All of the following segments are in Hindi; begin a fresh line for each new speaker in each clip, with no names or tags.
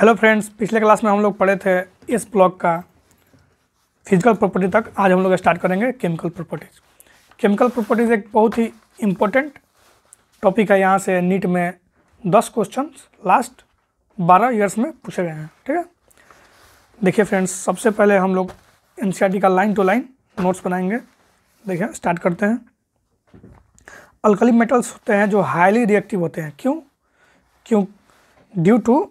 हेलो फ्रेंड्स पिछले क्लास में हम लोग पढ़े थे इस ब्लॉक का फिजिकल प्रॉपर्टी तक आज हम लोग स्टार्ट करेंगे केमिकल प्रॉपर्टीज़ केमिकल प्रॉपर्टीज़ एक बहुत ही इम्पोर्टेंट टॉपिक है यहाँ से नीट में दस क्वेश्चन लास्ट बारह ईयर्स में पूछे गए हैं ठीक है देखिए फ्रेंड्स सबसे पहले हम लोग एन का लाइन टू लाइन नोट्स बनाएंगे देखिए स्टार्ट करते हैं अल्कली मेटल्स होते हैं जो हाईली रिएक्टिव होते हैं क्यों क्यों due to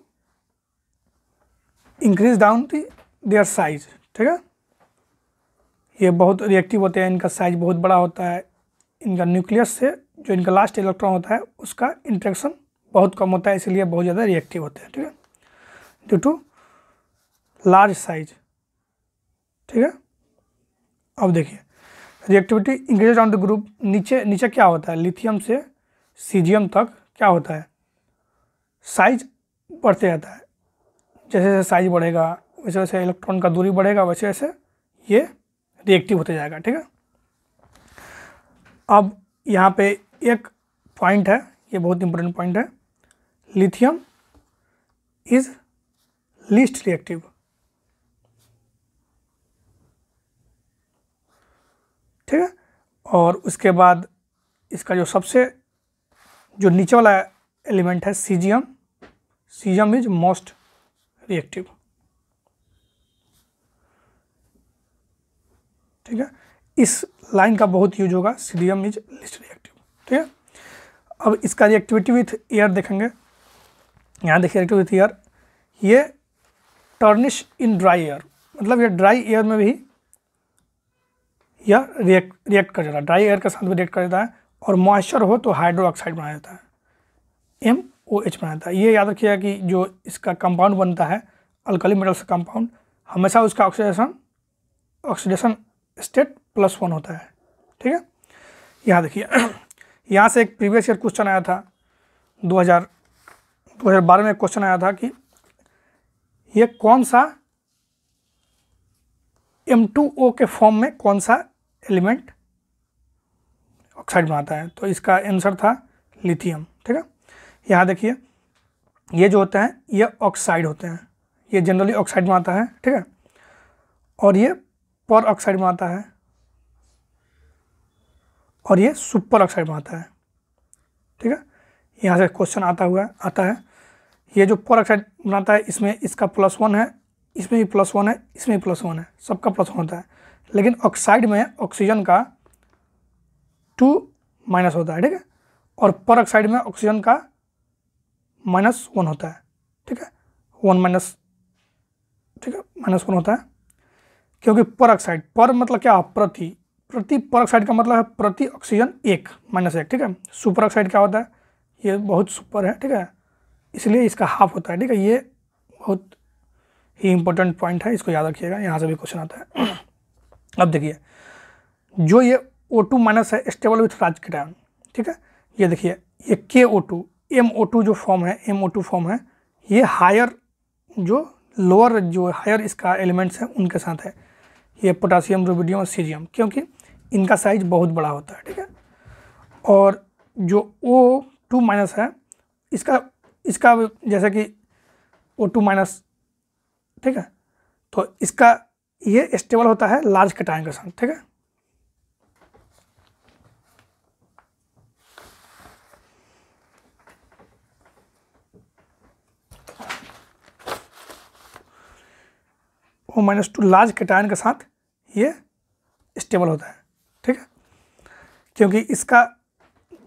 increase down their size ठीक है ये बहुत रिएक्टिव होते हैं इनका साइज बहुत बड़ा होता है इनका न्यूक्लियस से जो इनका लास्ट इलेक्ट्रॉन होता है उसका इंट्रेक्शन बहुत कम होता है इसलिए बहुत ज़्यादा रिएक्टिव होते हैं ठीक है ड्यू टू लार्ज साइज ठीक है अब देखिए reactivity increase on the group नीचे नीचे क्या होता है लिथियम से सीजियम तक क्या होता है साइज बढ़ते जाता है जैसे जैसे साइज बढ़ेगा वैसे वैसे इलेक्ट्रॉन का दूरी बढ़ेगा वैसे वैसे ये रिएक्टिव होते जाएगा ठीक है अब यहाँ पे एक पॉइंट है ये बहुत इंपॉर्टेंट पॉइंट है लिथियम इज लीस्ट रिएक्टिव ठीक है और उसके बाद इसका जो सबसे जो नीचे वाला एलिमेंट है caesium caesium is most reactive ठीक है इस लाइन का बहुत यूज होगा सीडियम इज लिस्ट रिएक्टिव ठीक है अब इसका रिएक्टिविटी विथ एयर देखेंगे यहाँ देखिए रिएक्टिव विथ एयर ये टर्निश इन ड्राई एयर मतलब ये ड्राई एयर में भी यह रिएक्ट रिएक्ट कर जाता है ड्राई एयर के साथ भी रिएक्ट कर जाता है और मॉइस्चर हो तो हाइड्रो ऑक्साइड बना जाता है एम ओ एच बनाता है ये याद रखिएगा कि जो इसका कंपाउंड बनता है अल्कली मेटल्स का कंपाउंड हमेशा उसका oxidation oxidation state plus one होता है ठीक है यहाँ देखिए यहाँ से एक प्रीवियस ईयर क्वेश्चन आया था 2000 2012 में एक क्वेश्चन आया था कि ये कौन सा ओ के फॉर्म में कौन सा एलिमेंट ऑक्साइड बनाता है तो इसका आंसर था लिथियम ठीक है यहाँ देखिए ये जो होते हैं ये ऑक्साइड होते हैं ये जनरली ऑक्साइड में आता है ठीक है और ये पर ऑक्साइड में आता है और ये सुपर ऑक्साइड में आता है ठीक है यहाँ से क्वेश्चन आता हुआ आता है ये जो पर ऑक्साइड बनाता है इसमें इसका प्लस वन है इसमें भी प्लस वन है इसमें भी प्लस वन है सबका प्लस वन होता है लेकिन ऑक्साइड में ऑक्सीजन का टू माइनस होता है ठीक है और पर ऑक्साइड में ऑक्सीजन का माइनस वन होता है ठीक है वन माइनस ठीक है माइनस वन होता है क्योंकि पर ऑक्साइड पर मतलब क्या प्रति प्रति पर ऑक्साइड का मतलब है प्रति ऑक्सीजन एक माइनस एक ठीक है सुपर ऑक्साइड क्या होता है ये बहुत सुपर है ठीक है इसलिए इसका हाफ होता है ठीक है ये बहुत ही इंपॉर्टेंट पॉइंट है इसको याद रखिएगा यहाँ से भी क्वेश्चन आता है अब देखिए जो ये ओ टू माइनस है स्टेबल विथ राज ठीक है ये देखिए ये K O two M O two जो फॉर्म है एम ओ टू फॉर्म है ये हायर जो लोअर जो हायर इसका एलिमेंट्स हैं उनके साथ है ये पोटासियम रोबिडियम और सीजियम क्योंकि इनका साइज बहुत बड़ा होता है ठीक है और जो ओ टू माइनस है इसका इसका जैसे कि ओ टू माइनस ठीक है तो इसका ये स्टेबल होता है लार्ज कटायन के साथ ठीक है O minus two large cation के साथ ये स्टेबल होता है ठीक है क्योंकि इसका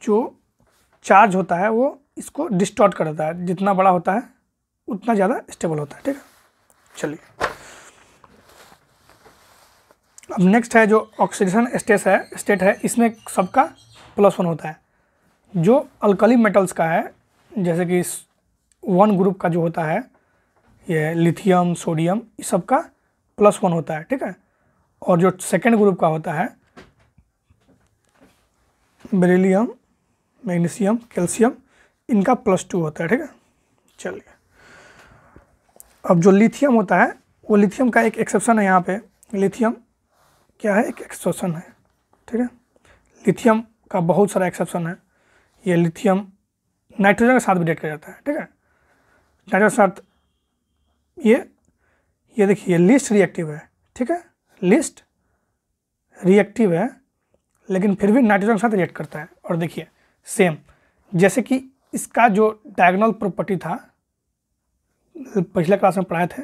जो चार्ज होता है वो इसको डिस्टॉर्ट कर देता है जितना बड़ा होता है उतना ज़्यादा स्टेबल होता है ठीक है चलिए अब नेक्स्ट है जो ऑक्सीडेशन स्टेट है स्टेट है इसमें सबका प्लस वन होता है जो अल्कली मेटल्स का है जैसे कि वन ग्रुप का जो होता है ये लिथियम सोडियम इस सब का प्लस वन होता है ठीक है और जो सेकेंड ग्रुप का होता है बेरिलियम मैग्नीशियम कैल्शियम इनका प्लस टू होता है ठीक है चलिए अब जो लिथियम होता है वो लिथियम का एक एक्सेप्शन है यहाँ पे लिथियम क्या है एक एक्सेप्शन है ठीक है लिथियम का बहुत सारा एक्सेप्शन है ये लिथियम नाइट्रोजन के साथ भी डेट किया जाता है ठीक है नाइट्रोजन के साथ ये ये देखिए लिस्ट रिएक्टिव है ठीक है लिस्ट रिएक्टिव है लेकिन फिर भी नाइट्रोजन के साथ रिएक्ट करता है और देखिए सेम जैसे कि इसका जो डायगोनल प्रॉपर्टी था पिछले क्लास में पढ़ाए थे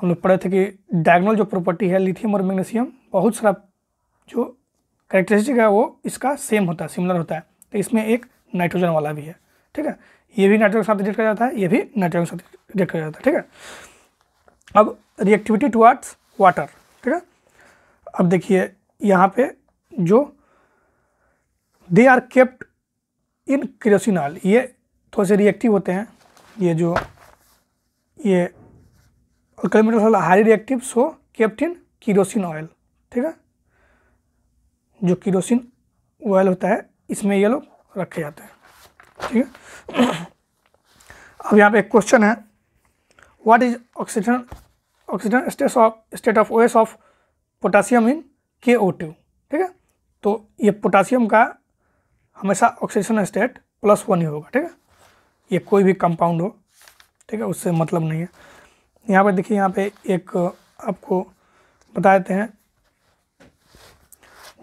हम लोग पढ़े थे कि डायगोनल जो प्रॉपर्टी है लिथियम और मैग्नीशियम बहुत सारा जो करेक्टरिस्टिक है वो इसका सेम होता है सिमिलर होता है तो इसमें एक नाइट्रोजन वाला भी है ठीक है ये भी नाइट्रोजन के साथ रिएक्ट किया जाता है ये भी नाइट्रोजन के साथ रिएक्ट किया जाता है ठीक है अब रिएक्टिविटी टुवार्ड्स वाटर ठीक है अब देखिए यहाँ पे जो दे आर केप्ट इन क्रोसिनॉल ये थोड़े से रिएक्टिव होते हैं ये जो ये alkali metal high reactive so kept in kerosene oil ठीक है जो किरोसिन ऑयल होता है इसमें ये लोग रखे जाते हैं ठीक है अब यहाँ पे एक क्वेश्चन है what is oxidation oxidation state of state of OS of potassium in K O to ठीक है तो ये पोटासियम का हमेशा ऑक्सीजन स्टेट प्लस वन ही होगा ठीक है ये कोई भी कंपाउंड हो ठीक है उससे मतलब नहीं है यहाँ पर देखिए यहाँ पे एक uh, आपको बता देते हैं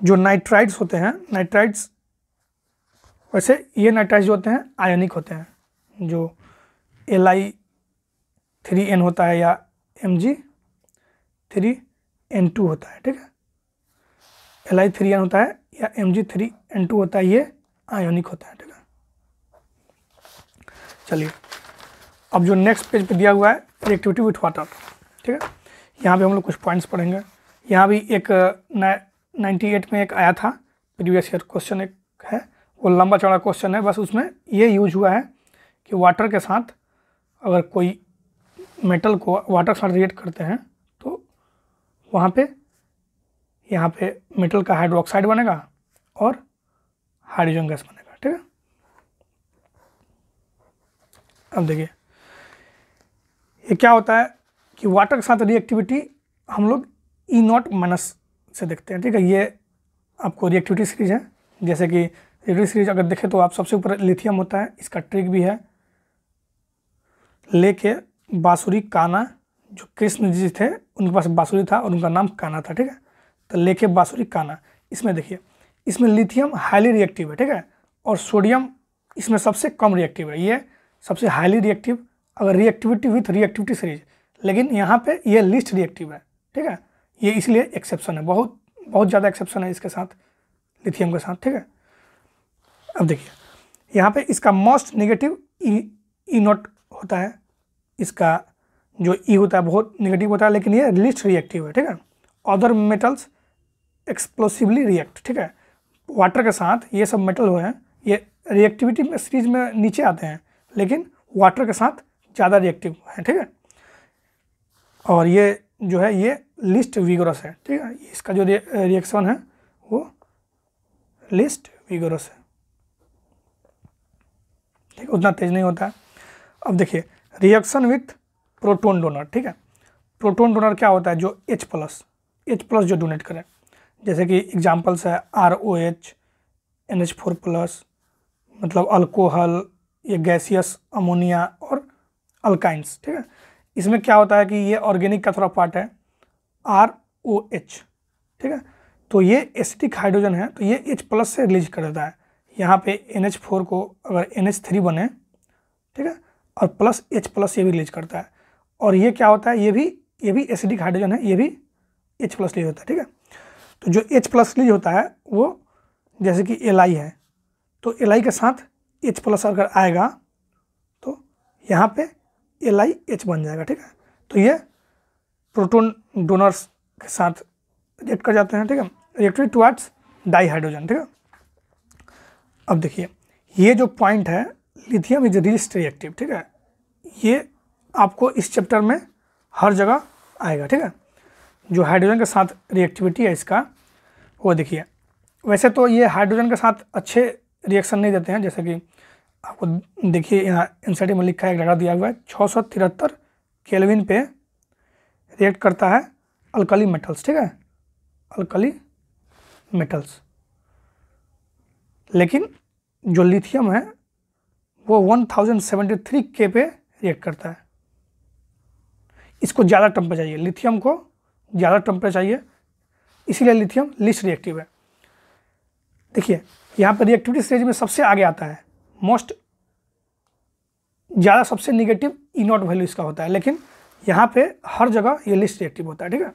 जो नाइट्राइड्स होते हैं नाइट्राइड्स वैसे ये नाइट्राइड्स जो होते हैं आयनिक होते हैं जो एल आई थ्री एन होता है या M G three N two होता है ठीक है एल आई थ्री एन होता है या M G three N two होता है ये आयोनिक होता है ठीक है चलिए अब जो नेक्स्ट पेज पे दिया हुआ है रिएक्टिविटी विथ वाटर ठीक है यहाँ पे हम लोग कुछ पॉइंट्स पढ़ेंगे यहाँ भी एक नाइन्टी एट में एक आया था प्रीवियस ईयर क्वेश्चन एक है वो लंबा चौड़ा क्वेश्चन है बस उसमें ये यूज हुआ है कि वाटर के साथ अगर कोई मेटल को वाटर साथ रिएक्ट करते हैं तो वहाँ पे यहाँ पे मेटल का हाइड्रोक्साइड बनेगा और हाइड्रोजन गैस बनेगा ठीक है अब देखिए ये क्या होता है कि वाटर के साथ रिएक्टिविटी हम लोग ई नॉट माइनस से देखते हैं ठीक है ये आपको रिएक्टिविटी सीरीज है जैसे कि रिएक्टिविटी सीरीज अगर देखें तो आप सबसे ऊपर लिथियम होता है इसका ट्रिक भी है लेके बाँसुरी काना जो कृष्ण जी थे उनके पास बाँसुरी था और उनका नाम काना था ठीक है तो लेके बाँसुरी काना इसमें देखिए इसमें लिथियम हाईली रिएक्टिव है ठीक है और सोडियम इसमें सबसे कम रिएक्टिव है ये सबसे हाईली रिएक्टिव अगर रिएक्टिविटी विथ तो रिएक्टिविटी सीरीज लेकिन यहाँ पे ये लिस्ट रिएक्टिव है ठीक है ये इसलिए एक्सेप्शन है बहुत बहुत ज़्यादा एक्सेप्शन है इसके साथ लिथियम के साथ ठीक है अब देखिए यहाँ पे इसका मोस्ट नेगेटिव ई नोट होता है इसका जो ई e होता है बहुत निगेटिव होता है लेकिन ये लिस्ट रिएक्टिव है ठीक है अदर मेटल्स एक्सप्लोसिवली रिएक्ट ठीक है वाटर के साथ ये सब मेटल हुए हैं ये रिएक्टिविटी में सीरीज में नीचे आते हैं लेकिन वाटर के साथ ज़्यादा रिएक्टिव है ठीक है और ये जो है ये लिस्ट विगोरस है ठीक है इसका जो रिएक्शन है वो लिस्ट विगोरस है ठीक उतना तेज नहीं होता है अब देखिए रिएक्शन विथ प्रोटोन डोनर ठीक है प्रोटोन डोनर क्या होता है जो एच प्लस एच प्लस जो डोनेट करें जैसे कि एग्जाम्पल्स है R O H N H four plus मतलब अल्कोहल ये गैसियस अमोनिया और अल्काइंस ठीक है इसमें क्या होता है कि ये ऑर्गेनिक का थोड़ा पार्ट है आर ओ एच ठीक है तो ये एसिटिक हाइड्रोजन है तो ये एच प्लस से रिलीज कर देता है यहाँ पे एन एच फोर को अगर एन एच थ्री बने ठीक है और प्लस एच प्लस ये भी रिलीज करता है और ये क्या होता है ये भी ये भी एसिडिक हाइड्रोजन है ये भी एच प्लस रिलीज होता है ठीक है तो जो एच प्लस रिलीज होता है वो जैसे कि एल आई है तो एल आई के साथ एच प्लस अगर आएगा तो यहाँ पर एल आई एच बन जाएगा ठीक है तो ये प्रोटोन डोनर्स के साथ रिएक्ट कर जाते हैं ठीक है रिएक्टेड टुवर्ड्स डाई हाइड्रोजन ठीक है अब देखिए ये जो पॉइंट है लिथियम इज रिस्ट रिएक्टिव ठीक है ये आपको इस चैप्टर में हर जगह आएगा ठीक है जो हाइड्रोजन के साथ रिएक्टिविटी है इसका वो देखिए वैसे तो ये हाइड्रोजन के साथ अच्छे रिएक्शन नहीं देते हैं जैसे कि आपको देखिए यहाँ एन में लिखा है एक डाटा दिया हुआ है छः सौ तिहत्तर केलविन पे रिएक्ट करता है अल्कली मेटल्स ठीक है अल्कली मेटल्स लेकिन जो लिथियम है वो 1073 के पे रिएक्ट करता है इसको ज़्यादा टम्पर चाहिए लिथियम को ज़्यादा टम्पर चाहिए इसीलिए लिथियम लिस्ट रिएक्टिव है देखिए यहाँ पर रिएक्टिविटी स्टेज में सबसे आगे आता है मोस्ट ज़्यादा सबसे निगेटिव नॉट वैल्यू इसका होता है लेकिन यहाँ पे हर जगह ये लिस्ट रिएक्टिव होता है ठीक है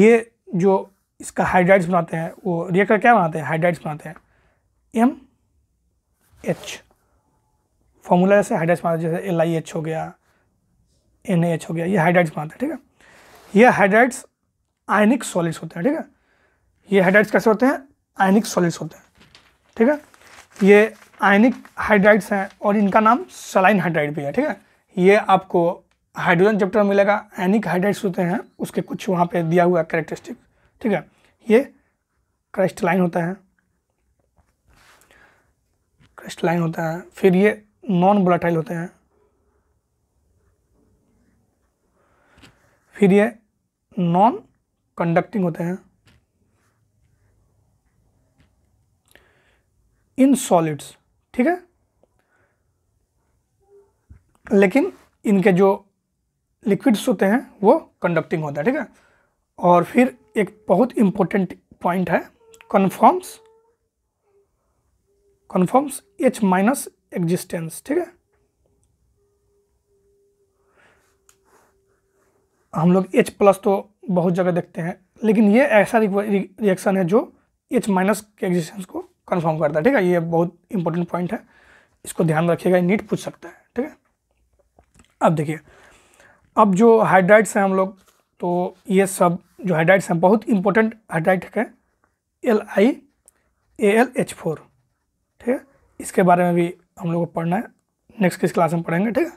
ये जो इसका हाइड्राइड्स बनाते हैं वो रिएक्टर क्या बनाते हैं हाइड्राइड्स बनाते हैं एम एच फॉर्मूला जैसे हाइड्राइड्स बनाते जैसे एल आई एच हो गया एन एच हो गया ये हाइड्राइड्स बनाते हैं ठीक है ये हाइड्राइड्स आयनिक सॉलिड्स होते हैं ठीक है ये हाइड्राइड्स कैसे होते हैं आयनिक सॉलिड्स होते हैं ठीक है ये आयनिक हाइड्राइड्स हैं और इनका नाम सलाइन हाइड्राइड भी है ठीक है ये आपको हाइड्रोजन चैप्टर में मिलेगा आयनिक हाइड्राइड्स होते हैं उसके कुछ वहाँ पे दिया हुआ कैरेक्टरिस्टिक ठीक है ये क्रिस्टलाइन होता है क्रिस्टलाइन होता है फिर ये नॉन वोलाटाइल होते हैं फिर ये नॉन कंडक्टिंग होते हैं इन सॉलिड्स ठीक है लेकिन इनके जो लिक्विड्स होते हैं वो कंडक्टिंग होता है ठीक है और फिर एक बहुत इंपॉर्टेंट पॉइंट है confirms confirms H minus existence ठीक है हम लोग एच प्लस तो बहुत जगह देखते हैं लेकिन ये ऐसा रिएक्शन है जो एच माइनस के एग्जिस्टेंस को कन्फर्म करता है ठीक है ये बहुत इंपॉर्टेंट पॉइंट है इसको ध्यान रखिएगा नीट पूछ सकता है ठीक है अब देखिए अब जो हाइड्राइड्स हैं हम लोग तो ये सब जो हाइड्राइड्स हैं बहुत इंपॉर्टेंट हाइड्राइट है L I A L H four ठीक है इसके बारे में भी हम लोग को पढ़ना है नेक्स्ट किस क्लास में पढ़ेंगे ठीक है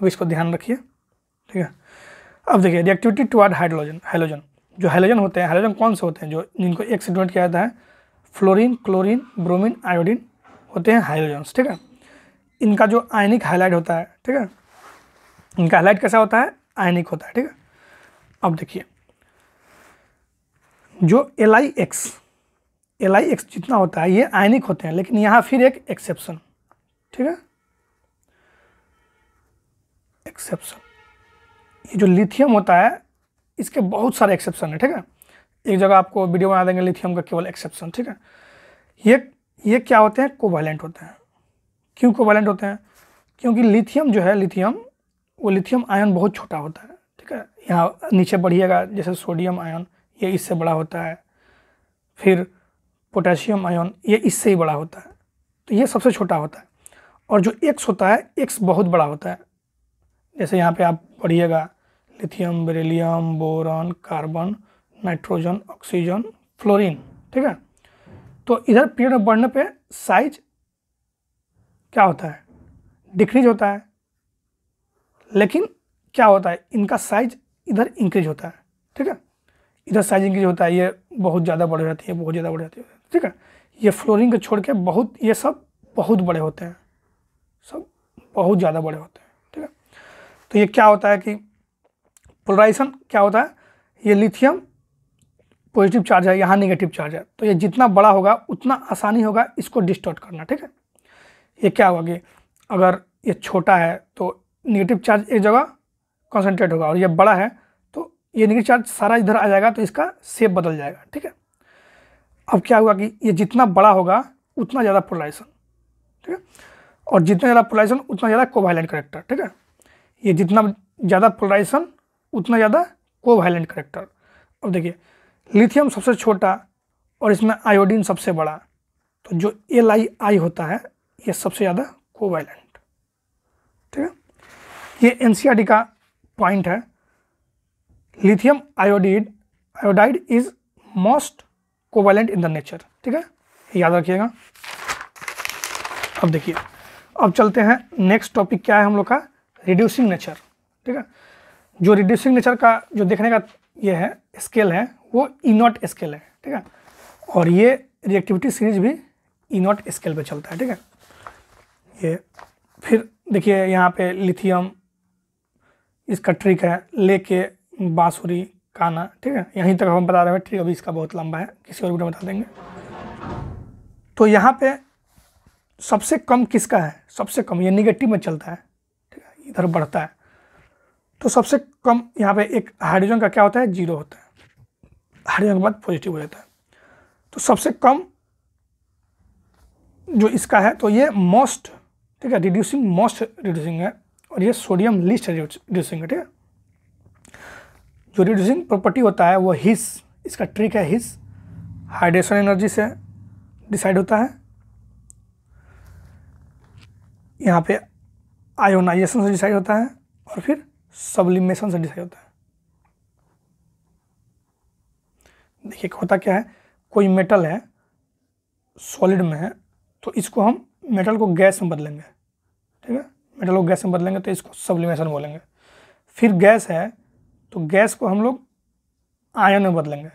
अब इसको ध्यान रखिए ठीक है अब देखिए रिएक्टिविटी टुवार्ड हाइड्रोजन हाइड्रोजन जो हाइड्रोजन होते हैं हाइड्रोजन कौन से होते हैं जो जिनको एक से किया जाता है फ्लोरीन क्लोरीन ब्रोमीन आयोडीन होते हैं हाइड्रोजन ठीक है इनका जो आयनिक हाईलाइट होता है ठीक है इनका हाईलाइट कैसा होता है आयनिक होता है ठीक है अब देखिए जो L I X L I X जितना होता है ये आयनिक होते हैं लेकिन यहाँ फिर एक एक्सेप्शन ठीक है एक्सेप्शन ये जो लिथियम होता है इसके बहुत सारे एक्सेप्शन है ठीक है एक जगह आपको वीडियो बना देंगे लिथियम का केवल एक्सेप्शन ठीक है ये ये क्या होते हैं कोवैलेंट होते हैं क्यों कोवैलेंट होते हैं क्योंकि लिथियम जो है लिथियम वो लिथियम आयन बहुत छोटा होता है ठीक है यहाँ नीचे बढ़िएगा जैसे सोडियम आयन ये इससे बड़ा होता है फिर पोटेशियम आयन ये इससे ही बड़ा होता है तो ये सबसे छोटा होता है और जो एक्स होता है एक्स बहुत बड़ा होता है जैसे यहाँ पे आप पढ़िएगा lithium beryllium boron carbon nitrogen oxygen fluorine ठीक है तो इधर पीरियड में बढ़ने पे साइज क्या होता है डिक्रीज होता है लेकिन क्या होता है इनका साइज इधर इंक्रीज होता है ठीक है इधर साइज इंक्रीज होता है ये बहुत ज़्यादा बढ़ जाती है बहुत ज़्यादा बढ़ जाती है ठीक है ये फ्लोरिंग को छोड़ के बहुत ये सब बहुत बड़े होते हैं सब बहुत ज़्यादा बड़े होते हैं ठीक है तो ये क्या होता है कि पोलराइजेशन क्या होता है ये लिथियम पॉजिटिव चार्ज है यहाँ नेगेटिव चार्ज है तो ये जितना बड़ा होगा उतना आसानी होगा इसको डिस्टॉर्ट करना ठीक है ये क्या होगा कि अगर ये छोटा है तो नेगेटिव चार्ज एक जगह कॉन्सेंट्रेट होगा और ये बड़ा है तो ये नेगेटिव चार्ज सारा इधर आ जाएगा तो इसका सेप बदल जाएगा ठीक है अब क्या हुआ कि ये जितना बड़ा होगा उतना ज़्यादा पोलराइजेशन ठीक है और जितना ज़्यादा पोलराइजेशन उतना ज़्यादा कोवाइलेंट करेक्टर ठीक है ये जितना ज़्यादा पोलराइजेशन उतना ज़्यादा कोवाइलेंट करेक्टर अब देखिए लिथियम सबसे छोटा और इसमें आयोडीन सबसे बड़ा तो जो एल आई आई होता है ये सबसे ज़्यादा कोवाइलेंट ठीक है ये एन e का पॉइंट है lithium iodide iodide is most covalent in the nature ठीक है याद रखिएगा अब देखिए अब चलते हैं नेक्स्ट टॉपिक क्या है हम लोग का रिड्यूसिंग नेचर ठीक है जो रिड्यूसिंग नेचर का जो देखने का ये है स्केल है वो ई नॉट स्केल है ठीक है और ये रिएक्टिविटी सीरीज भी ई नॉट स्केल पे चलता है ठीक है ये फिर देखिए यहाँ पे लिथियम इसका ट्रिक है लेके बाँसुरी काना ठीक है यहीं तक हम बता रहे हैं ट्रिक अभी इसका बहुत लंबा है किसी और वीडियो बता देंगे तो यहाँ पे सबसे कम किसका है सबसे कम ये निगेटिव में चलता है ठीक है इधर बढ़ता है तो सबसे कम यहाँ पे एक हाइड्रोजन का क्या होता है जीरो होता है हाइड्रोजन के बाद पॉजिटिव हो जाता है तो सबसे कम जो इसका है तो ये मोस्ट ठीक है रिड्यूसिंग मोस्ट रिड्यूसिंग है और ये सोडियम लिस्ट रिड्यूसिंग है ठीक है जो रिड्यूसिंग प्रॉपर्टी होता है वो हिस इसका ट्रिक है हिस हाइड्रेशन एनर्जी से डिसाइड होता है यहाँ पे आयोनाइजेशन से डिसाइड होता है और फिर सब्लिमेशन से डिसाइड होता है देखिए होता क्या है कोई मेटल है सॉलिड में है तो इसको हम मेटल को गैस में बदलेंगे ठीक है मेटल को गैस में बदलेंगे तो इसको सबलिमेशन बोलेंगे फिर गैस है तो गैस को हम लोग आयन में बदलेंगे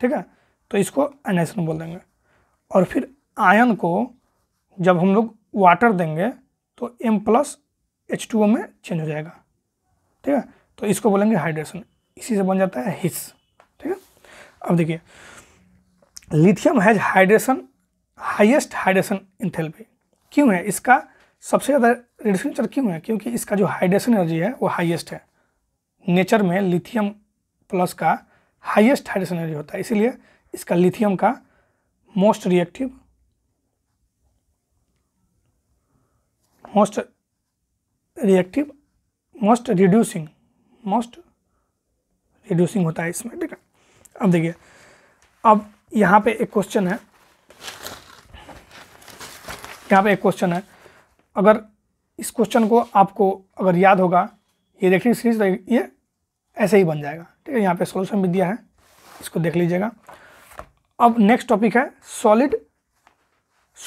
ठीक है तो इसको एनाइसन बोल देंगे और फिर आयन को जब हम लोग वाटर देंगे तो M plus H two O में चेंज हो जाएगा ठीक है तो इसको बोलेंगे हाइड्रेशन इसी से बन जाता है हिस ठीक है अब देखिए lithium has hydration highest hydration enthalpy क्यों है इसका सबसे ज़्यादा रिडक्शन चर क्यों है क्योंकि इसका जो हाइड्रेशन एनर्जी है वो हाइएस्ट है नेचर में लिथियम प्लस का हाइएस्ट हाइड्रेशन एनर्जी होता है इसीलिए इसका लिथियम का most reactive most reactive most reducing most reducing होता है इसमें ठीक है अब देखिए अब यहाँ पे एक क्वेश्चन है यहाँ पे एक क्वेश्चन है अगर इस क्वेश्चन को आपको अगर याद होगा ये रिएक्टिव सीरीज ये ऐसे ही बन जाएगा ठीक है यहाँ पे सोल्यूशन भी दिया है इसको देख लीजिएगा अब नेक्स्ट टॉपिक है solid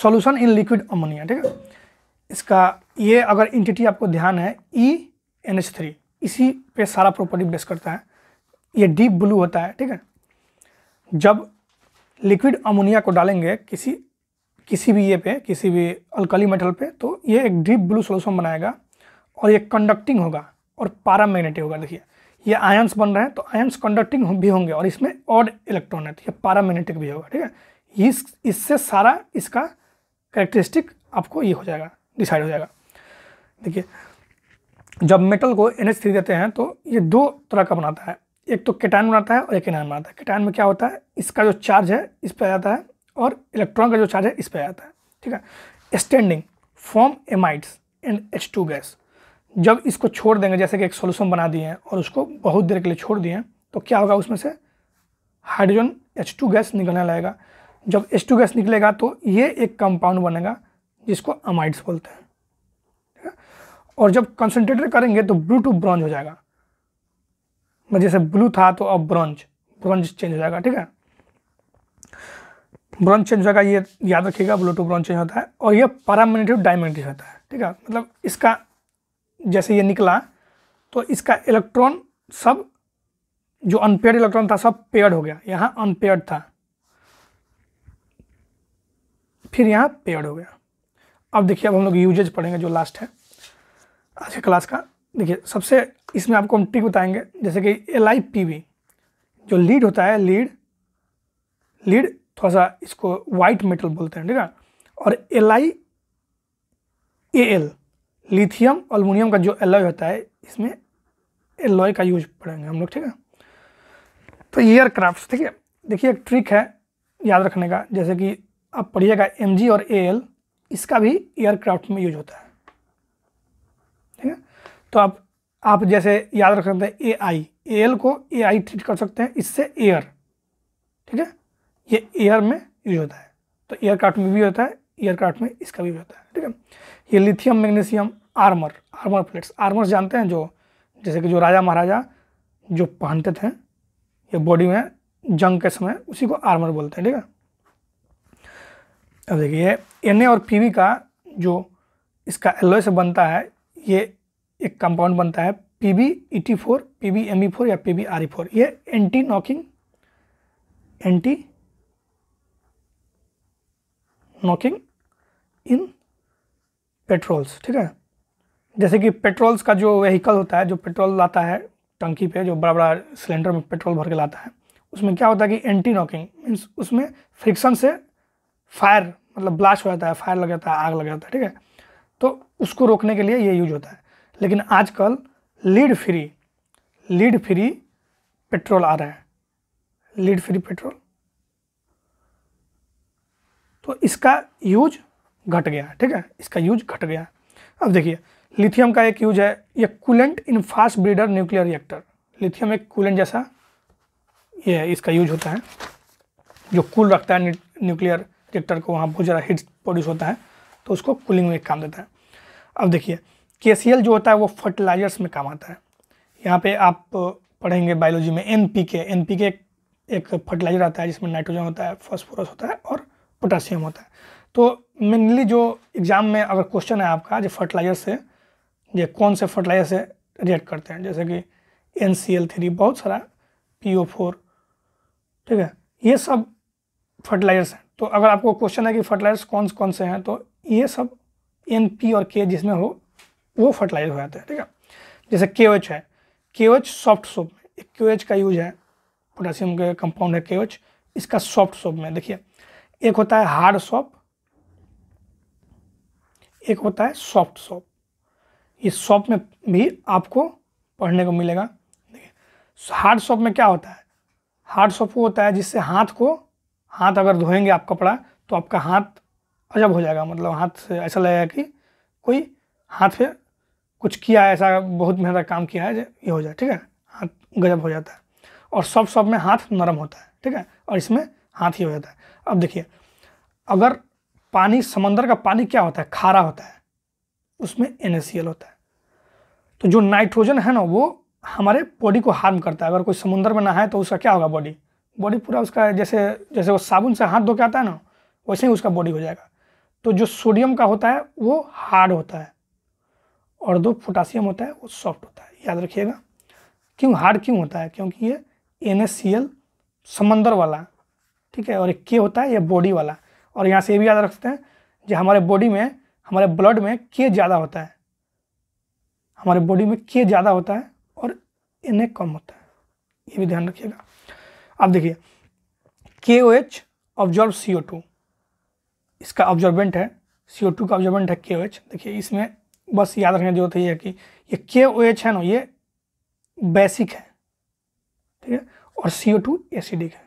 solution in liquid ammonia ठीक है इसका ये अगर इंटिटी आपको ध्यान है ई एन एच थ्री इसी पे सारा प्रॉपर्टी बेस करता है ये डीप ब्लू होता है ठीक है जब लिक्विड अमोनिया को डालेंगे किसी किसी भी ये पे किसी भी अल्कली मेटल पे तो ये एक डीप ब्लू सोल्यूशन बनाएगा और ये कंडक्टिंग होगा और पारा मैग्नेटिक होगा देखिए ये आयंस बन रहे हैं तो आयंस कंडक्टिंग भी होंगे और इसमें ऑड इलेक्ट्रॉन है तो ये मैग्नेटिक भी होगा ठीक है इस इससे सारा इसका करेक्टरिस्टिक आपको ये हो जाएगा डिसाइड हो जाएगा देखिए जब मेटल को एन एच थ्री देते हैं तो ये दो तरह का बनाता है एक तो केटाइन बनाता है और एक एनाइन बनाता है केटाइन में क्या होता है इसका जो चार्ज है इस पर आ जाता है और इलेक्ट्रॉन का जो चार्ज है इस पर आ जाता है ठीक है standing form amides and H two gas जब इसको छोड़ देंगे जैसे कि एक सोल्यूशन बना दिए हैं और उसको बहुत देर के लिए छोड़ दिए हैं तो क्या होगा उसमें से हाइड्रोजन एच टू गैस निकलने लगेगा जब एच टू गैस निकलेगा तो ये एक कंपाउंड बनेगा जिसको अमाइड्स बोलते हैं और जब कंसनट्रेटर करेंगे तो ब्लू टू ब्रॉन्ज हो जाएगा मैं मतलब जैसे ब्लू था तो अब ब्रॉन्ज ब्रॉन्ज चेंज हो जाएगा ठीक है ब्रॉन्ज चेंज हो जाएगा ये याद रखिएगा ब्लू टू ब्रॉन्ज चेंज होता है और ये पैरामिनेटिव डायमेंटिव होता है ठीक है मतलब इसका जैसे ये निकला तो इसका इलेक्ट्रॉन सब जो अनपेड इलेक्ट्रॉन था सब पेयर्ड हो गया यहाँ अनपेयर्ड था फिर यहाँ पेयर्ड हो गया अब देखिए अब हम लोग यूजेज पढ़ेंगे जो लास्ट है आज के क्लास का देखिए सबसे इसमें आपको हम ट्रिक बताएंगे जैसे कि एल आई पी वी जो लीड होता है लीड लीड थोड़ा सा इसको वाइट मेटल बोलते हैं ठीक है और L I A L lithium aluminium का जो एलॉय होता है इसमें एलॉय का यूज पड़ेंगे हम लोग ठीक है तो एयरक्राफ्ट ठीक है देखिए एक ट्रिक है याद रखने का जैसे कि आप पढ़िएगा एम जी और ए एल इसका भी एयरक्राफ्ट में यूज होता है ठीक है तो आप आप जैसे याद रख सकते हैं ए आई ए एल को ए आई ट्रीट कर सकते हैं इससे एयर ठीक है ये एयर में यूज होता है तो एयरक्राफ्ट में भी होता है एयरक्राफ्ट में इसका भी होता है ठीक है ये lithium magnesium armour armour plates armour जानते हैं जो जैसे कि जो राजा महाराजा जो पहनते थे ये बॉडी में जंग के समय उसी को आर्मर बोलते हैं ठीक है अब देखिए एन और पी का जो इसका एलोय से बनता है ये एक कंपाउंड बनता है P B E T four P B M E four या P B R E four ये anti knocking anti knocking in petrols ठीक है जैसे कि पेट्रोल्स का जो व्हीकल होता है जो पेट्रोल लाता है टंकी पे जो बड़ा बड़ा सिलेंडर में पेट्रोल भर के लाता है उसमें क्या होता है कि एंटी नॉकिंग मीन्स उसमें फ्रिक्शन से फायर मतलब ब्लास्ट हो जाता है फायर लग जाता है आग लग जाता है ठीक है तो उसको रोकने के लिए ये यूज होता है लेकिन आजकल lead free lead free petrol आ रहा है लीड फ्री पेट्रोल तो इसका यूज घट गया ठीक है इसका यूज घट गया अब देखिए लिथियम का एक यूज है ये coolant in fast breeder nuclear reactor lithium एक कूलेंट जैसा ये इसका यूज होता है जो कूल रखता है न्यूक्लियर रिएक्टर को वहाँ बहुत ज़्यादा हीट प्रोड्यूस होता है तो उसको कूलिंग में काम देता है अब देखिए के जो होता है वो फर्टिलाइजर्स में काम आता है यहाँ पे आप पढ़ेंगे बायोलॉजी में N P K N P K एक फर्टिलाइजर आता है जिसमें नाइट्रोजन होता है फॉस्फोरस होता है और पोटासियम होता है तो मेनली जो एग्ज़ाम में अगर क्वेश्चन है आपका जो फर्टिलाइजर से ये कौन से फर्टिलाइजर से रिएक्ट करते हैं जैसे कि एन सी एल थ्री बहुत सारा पी ओ फोर ठीक है ये सब फर्टिलाइजर्स हैं तो अगर आपको क्वेश्चन है कि फर्टिलाइजर्स कौन कौन से हैं तो ये सब एन पी और के जिसमें हो वो फर्टिलाइजर हो जाते हैं ठीक है जैसे के एच है के एच सॉफ्ट सोप में के एच का यूज है पोटासियम के कंपाउंड है के एच इसका सॉफ्ट सोप में देखिए एक होता है हार्ड सोप एक होता है सॉफ्ट सोप ये सॉप में भी आपको पढ़ने को मिलेगा देखिए हार्ड सॉप में क्या होता है हार्ड सॉप वो होता है जिससे हाथ को हाथ अगर धोएंगे आप कपड़ा तो आपका हाथ अजब हो जाएगा मतलब हाथ से ऐसा लगेगा कि कोई हाथ पे कुछ किया है ऐसा बहुत मेहनत काम किया है ये हो जाए ठीक है हाथ गजब हो जाता है और सब सब में हाथ नरम होता है ठीक है और इसमें हाथ ही हो जाता है अब देखिए अगर पानी समंदर का पानी क्या होता है खारा होता है उसमें एन होता है तो जो नाइट्रोजन है ना वो हमारे बॉडी को हार्म करता है अगर कोई समुंदर में नहाए तो उसका क्या होगा बॉडी बॉडी पूरा उसका जैसे जैसे वो साबुन से हाथ धो के आता है ना वैसे ही उसका बॉडी हो जाएगा तो जो सोडियम का होता है वो हार्ड होता है और जो पोटासियम होता है वो सॉफ्ट होता है याद रखिएगा क्यों हार्ड क्यों होता है क्योंकि ये एन समंदर वाला ठीक है और एक के होता है ये बॉडी वाला और यहाँ से ये भी याद रख सकते हैं जो हमारे बॉडी में हमारे ब्लड में के ज़्यादा होता है हमारे बॉडी में के ज़्यादा होता है और एन कम होता है ये भी ध्यान रखिएगा अब देखिए K O H absorb C O two इसका ऑब्जॉर्बेंट है सी ओ टू का ऑब्जॉर्बेंट है के ओ एच देखिए इसमें बस याद रखने की जरूरत है कि ये के ओ एच है ना ये बेसिक है ठीक है और सी ओ टू एसिडिक है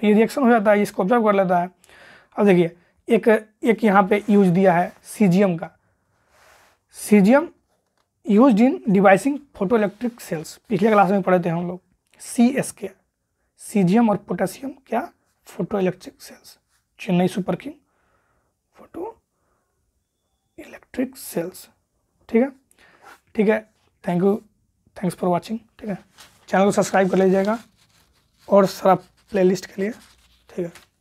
तो ये रिएक्शन हो जाता है इसको ऑब्जर्व कर लेता है अब देखिए एक एक यहाँ पे यूज दिया है सीजीएम का caesium use in devising photo electric cells पिछले क्लास में पढ़े थे हम लोग सी एस के सीजियम और पोटेशियम क्या photo electric cells Chennai super king photo electric cells ठीक है ठीक है thank you thanks for watching ठीक है चैनल को सब्सक्राइब कर लीजिएगा और सारा प्लेलिस्ट के लिए ठीक है